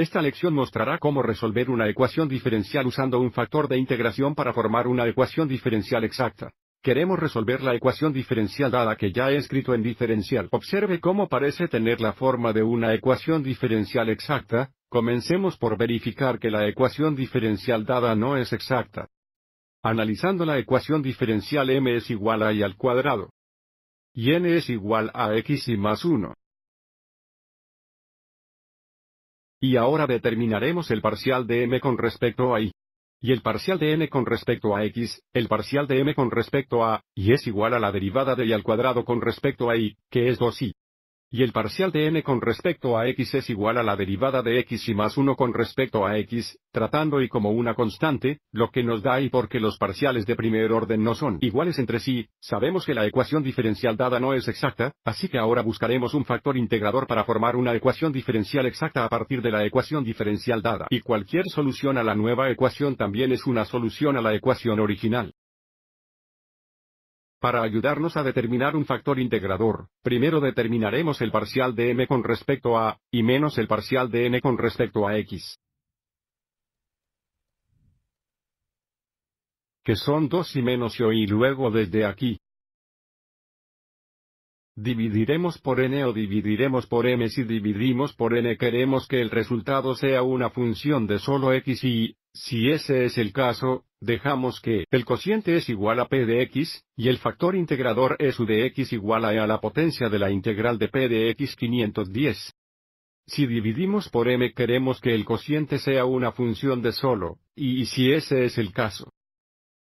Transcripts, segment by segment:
Esta lección mostrará cómo resolver una ecuación diferencial usando un factor de integración para formar una ecuación diferencial exacta. Queremos resolver la ecuación diferencial dada que ya he escrito en diferencial. Observe cómo parece tener la forma de una ecuación diferencial exacta, comencemos por verificar que la ecuación diferencial dada no es exacta. Analizando la ecuación diferencial m es igual a y al cuadrado. Y n es igual a x y más 1. Y ahora determinaremos el parcial de m con respecto a y. Y el parcial de m con respecto a x, el parcial de m con respecto a, y es igual a la derivada de y al cuadrado con respecto a y, que es 2y. Y el parcial de n con respecto a x es igual a la derivada de x y más 1 con respecto a x, tratando y como una constante, lo que nos da y porque los parciales de primer orden no son iguales entre sí, sabemos que la ecuación diferencial dada no es exacta, así que ahora buscaremos un factor integrador para formar una ecuación diferencial exacta a partir de la ecuación diferencial dada. Y cualquier solución a la nueva ecuación también es una solución a la ecuación original. Para ayudarnos a determinar un factor integrador, primero determinaremos el parcial de m con respecto a, y menos el parcial de n con respecto a x. Que son 2 y menos yo y luego desde aquí, Dividiremos por n o dividiremos por m si dividimos por n queremos que el resultado sea una función de solo x y, si ese es el caso, dejamos que el cociente es igual a p de x, y el factor integrador es u de x igual a la potencia de la integral de p de x 510. Si dividimos por m queremos que el cociente sea una función de solo, y, y si ese es el caso.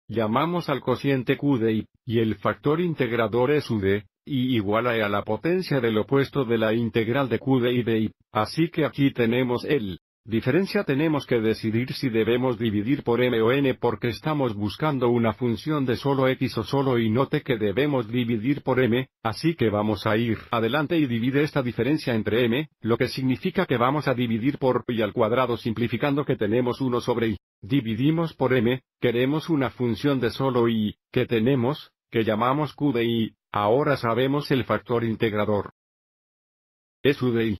Llamamos al cociente q de y, y el factor integrador es u de, y igual a, la potencia del opuesto de la integral de Q de I de I, así que aquí tenemos el diferencia tenemos que decidir si debemos dividir por m o n porque estamos buscando una función de solo x o solo y note que debemos dividir por m, así que vamos a ir adelante y divide esta diferencia entre m, lo que significa que vamos a dividir por y al cuadrado simplificando que tenemos 1 sobre y. Dividimos por m, queremos una función de solo y, que tenemos, que llamamos QDI, ahora sabemos el factor integrador. Es UDI.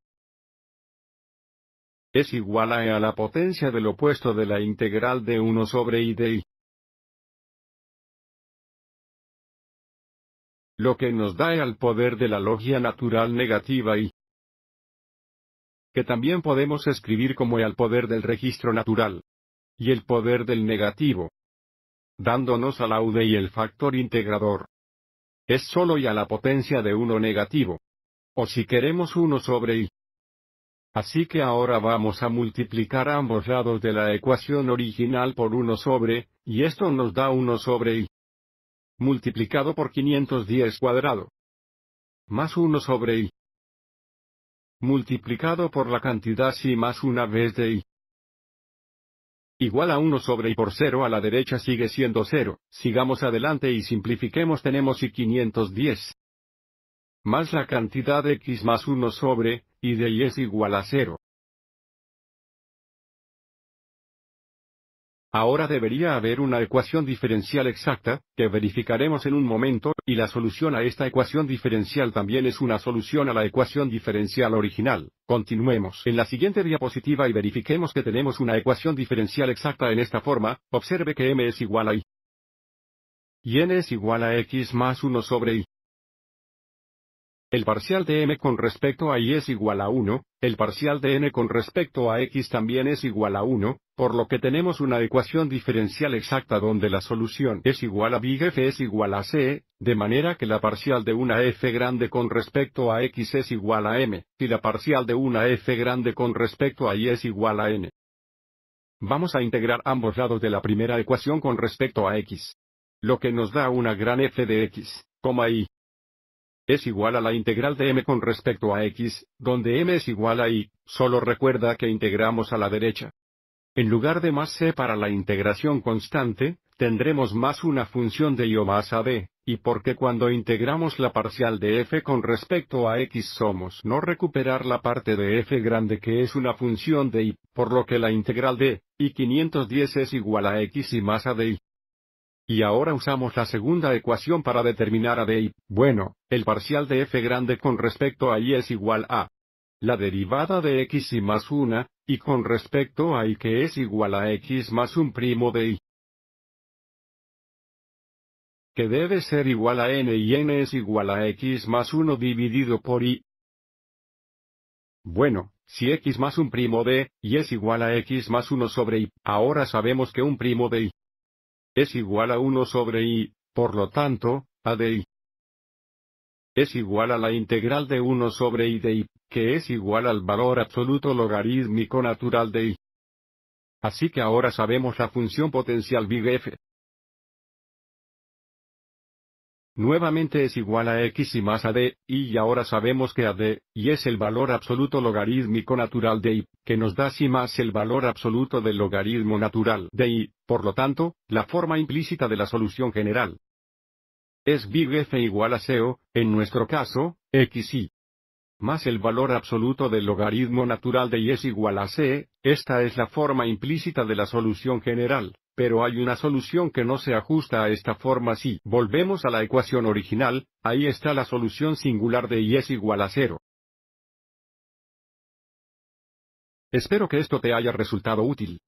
Es igual a e a la potencia del opuesto de la integral de 1 sobre IDI. Lo que nos da el al poder de la logia natural negativa I. Que también podemos escribir como el poder del registro natural. Y el poder del negativo dándonos a la y el factor integrador. Es solo y a la potencia de 1 negativo. O si queremos 1 sobre i. Así que ahora vamos a multiplicar ambos lados de la ecuación original por 1 sobre, y esto nos da 1 sobre i. Multiplicado por 510 cuadrado. Más 1 sobre i. Multiplicado por la cantidad si más una vez de i igual a 1 sobre y por 0 a la derecha sigue siendo 0. Sigamos adelante y simplifiquemos tenemos y 510 más la cantidad x más 1 sobre, y de y es igual a 0. Ahora debería haber una ecuación diferencial exacta, que verificaremos en un momento, y la solución a esta ecuación diferencial también es una solución a la ecuación diferencial original. Continuemos en la siguiente diapositiva y verifiquemos que tenemos una ecuación diferencial exacta en esta forma, observe que m es igual a y. Y n es igual a x más 1 sobre y. El parcial de m con respecto a y es igual a 1, el parcial de n con respecto a x también es igual a 1, por lo que tenemos una ecuación diferencial exacta donde la solución es igual a big F es igual a C, de manera que la parcial de una F grande con respecto a X es igual a M, y la parcial de una F grande con respecto a Y es igual a N. Vamos a integrar ambos lados de la primera ecuación con respecto a X. Lo que nos da una gran F de X, coma Y. Es igual a la integral de M con respecto a X, donde M es igual a Y, solo recuerda que integramos a la derecha. En lugar de más C para la integración constante, tendremos más una función de y o más b, y porque cuando integramos la parcial de f con respecto a x somos no recuperar la parte de f grande que es una función de y, por lo que la integral de y 510 es igual a x y más a de y. Y ahora usamos la segunda ecuación para determinar a de bueno, el parcial de f grande con respecto a y es igual a la derivada de x y más 1, y con respecto a y que es igual a x más un primo de y, que debe ser igual a n y n es igual a x más 1 dividido por y. Bueno, si x más un primo de y es igual a x más 1 sobre y, ahora sabemos que un primo de y es igual a 1 sobre y, por lo tanto, a de y es igual a la integral de 1 sobre y de y que es igual al valor absoluto logarítmico natural de y. Así que ahora sabemos la función potencial big F. Nuevamente es igual a x y más a d, y ahora sabemos que a d, y es el valor absoluto logarítmico natural de y, que nos da si más el valor absoluto del logaritmo natural de y, por lo tanto, la forma implícita de la solución general. Es big F igual a CO, en nuestro caso, x y más el valor absoluto del logaritmo natural de y es igual a c, esta es la forma implícita de la solución general, pero hay una solución que no se ajusta a esta forma si volvemos a la ecuación original, ahí está la solución singular de y es igual a cero. Espero que esto te haya resultado útil.